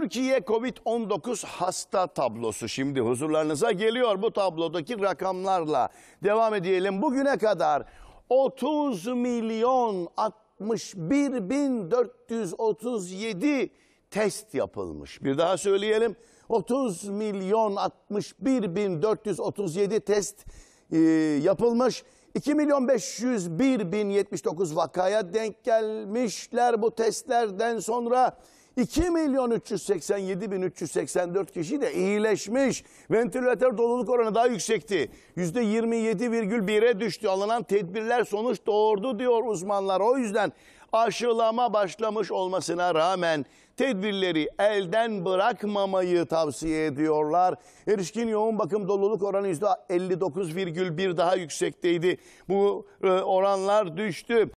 Türkiye Covid-19 hasta tablosu şimdi huzurlarınıza geliyor. Bu tablodaki rakamlarla devam edelim. Bugüne kadar 30 milyon 61 bin 437 test yapılmış. Bir daha söyleyelim. 30 milyon 61 bin 437 test e, yapılmış. 2 milyon 501 bin 79 vakaya denk gelmişler bu testlerden sonra. 2 milyon 387 bin 384 kişi de iyileşmiş. Ventilatör doluluk oranı daha yüksekti. %27,1'e düştü. Alınan tedbirler sonuç doğurdu diyor uzmanlar. O yüzden aşılama başlamış olmasına rağmen tedbirleri elden bırakmamayı tavsiye ediyorlar. Erişkin yoğun bakım doluluk oranı %59,1 daha yüksekteydi. Bu e, oranlar düştü.